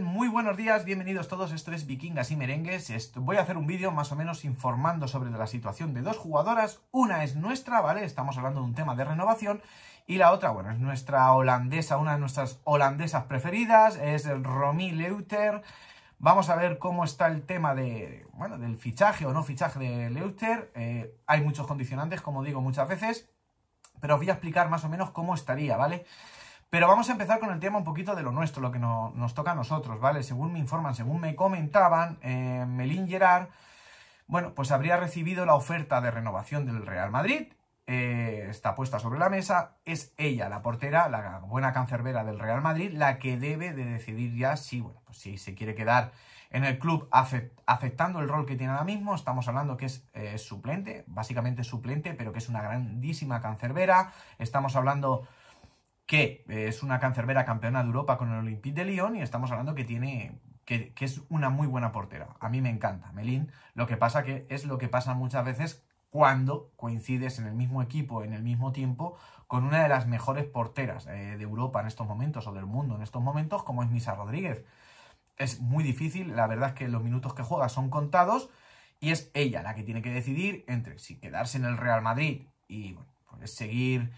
Muy buenos días, bienvenidos todos, esto es Vikingas y Merengues. voy a hacer un vídeo más o menos informando sobre la situación de dos jugadoras. Una es nuestra, ¿vale? Estamos hablando de un tema de renovación. Y la otra, bueno, es nuestra holandesa, una de nuestras holandesas preferidas, es el Romy Leuter. Vamos a ver cómo está el tema de, bueno, del fichaje o no fichaje de Leuter. Eh, hay muchos condicionantes, como digo muchas veces, pero os voy a explicar más o menos cómo estaría, ¿vale? vale pero vamos a empezar con el tema un poquito de lo nuestro, lo que nos toca a nosotros, ¿vale? Según me informan, según me comentaban, eh, Melín Gerard, bueno, pues habría recibido la oferta de renovación del Real Madrid eh, está puesta sobre la mesa, es ella, la portera, la buena cancervera del Real Madrid, la que debe de decidir ya si, bueno, pues si se quiere quedar en el club aceptando el rol que tiene ahora mismo. Estamos hablando que es eh, suplente, básicamente suplente, pero que es una grandísima cancervera. Estamos hablando que eh, es una cancerbera campeona de Europa con el Olympique de Lyon y estamos hablando que tiene que, es una muy buena portera. A mí me encanta Melín. Lo que pasa que es lo que pasa muchas veces cuando coincides en el mismo equipo, en el mismo tiempo, con una de las mejores porteras eh, de Europa en estos momentos o del mundo en estos momentos, como es Misa Rodríguez. Es muy difícil, la verdad es que los minutos que juega son contados y es ella la que tiene que decidir entre si quedarse en el Real Madrid y pues seguir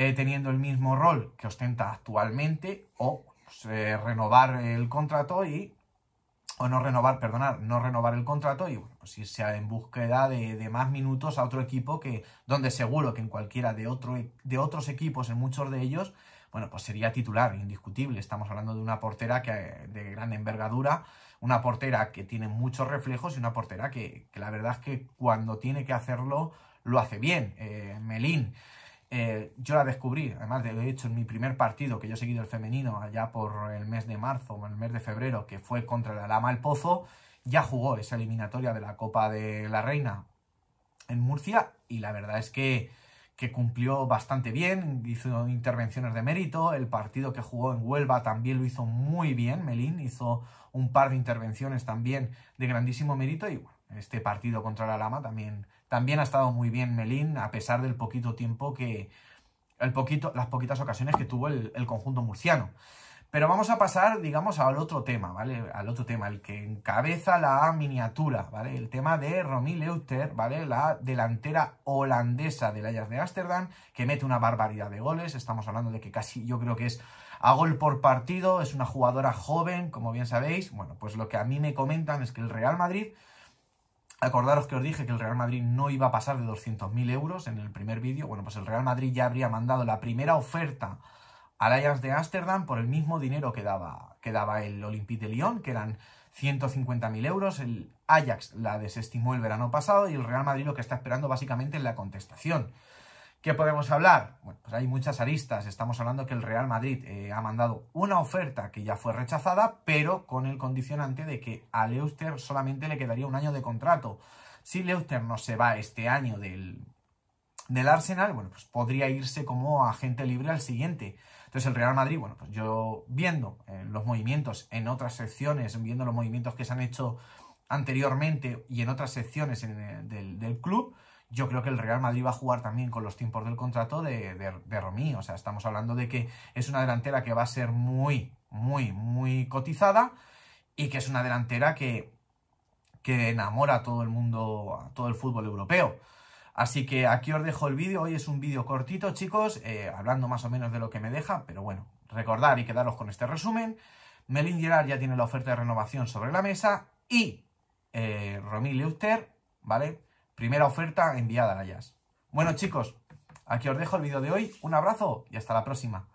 eh, teniendo el mismo rol que ostenta actualmente o pues, eh, renovar el contrato y o no renovar, perdonar, no renovar el contrato y bueno, pues irse en búsqueda de, más minutos a otro equipo que donde seguro que en cualquiera de, otro, de otros equipos, en muchos de ellos, bueno, pues sería titular, indiscutible. Estamos hablando de una portera que, de gran envergadura, una portera que tiene muchos reflejos y una portera que, la verdad es que cuando tiene que hacerlo, lo hace bien. Eh, Melín, eh, yo la descubrí, además de hecho en mi primer partido que yo he seguido el femenino allá por el mes de marzo o el mes de febrero, que fue contra la Lama el Pozo, ya jugó esa eliminatoria de la Copa de la Reina en Murcia y la verdad es que, que cumplió bastante bien, hizo intervenciones de mérito, el partido que jugó en Huelva también lo hizo muy bien, Melín hizo un par de intervenciones también de grandísimo mérito y este partido contra la Lama también, también ha estado muy bien Melín, a pesar del poquito tiempo que. El poquito, las poquitas ocasiones que tuvo el, conjunto murciano. Pero vamos a pasar, digamos, al otro tema, ¿vale? Al otro tema, el que encabeza la miniatura, ¿vale? El tema de Romy Leuter, ¿vale? La delantera holandesa del Ajax de Ámsterdam, que mete una barbaridad de goles. Estamos hablando de que casi yo creo que es a gol por partido. Es una jugadora joven, como bien sabéis. Bueno, pues lo que a mí me comentan es que el Real Madrid Acordaros que os dije que el Real Madrid no iba a pasar de 200.000 euros en el primer vídeo. Bueno, pues el Real Madrid ya habría mandado la primera oferta al Ajax de Ámsterdam por el mismo dinero que daba, daba el Olympique de Lyon, que eran 150.000 euros. El Ajax la desestimó el verano pasado y el Real Madrid lo que está esperando básicamente es la contestación. ¿Qué podemos hablar? Bueno, pues hay muchas aristas. Estamos hablando que el Real Madrid eh, ha mandado una oferta que ya fue rechazada, pero con el condicionante de que a Leuster solamente le quedaría un año de contrato. Si Leuster no se va este año del, del Arsenal, bueno, pues podría irse como agente libre al siguiente. Entonces el Real Madrid, bueno, pues yo viendo eh, los movimientos en otras secciones, viendo los movimientos que se han hecho anteriormente y en otras secciones eh, del club, yo creo que el Real Madrid va a jugar también con los tiempos del contrato de, de, Romí. O sea, estamos hablando de que es una delantera que va a ser muy, muy, muy cotizada y que es una delantera que, que enamora a todo el mundo, a todo el fútbol europeo. Así que aquí os dejo el vídeo. Hoy es un vídeo cortito, chicos, eh, hablando más o menos de lo que me deja, pero bueno, recordar y quedaros con este resumen. Melin Gerard ya tiene la oferta de renovación sobre la mesa y eh, Romil Leuter, ¿vale? Primera oferta enviada, a Jazz. Bueno, chicos, aquí os dejo el vídeo de hoy. Un abrazo y hasta la próxima.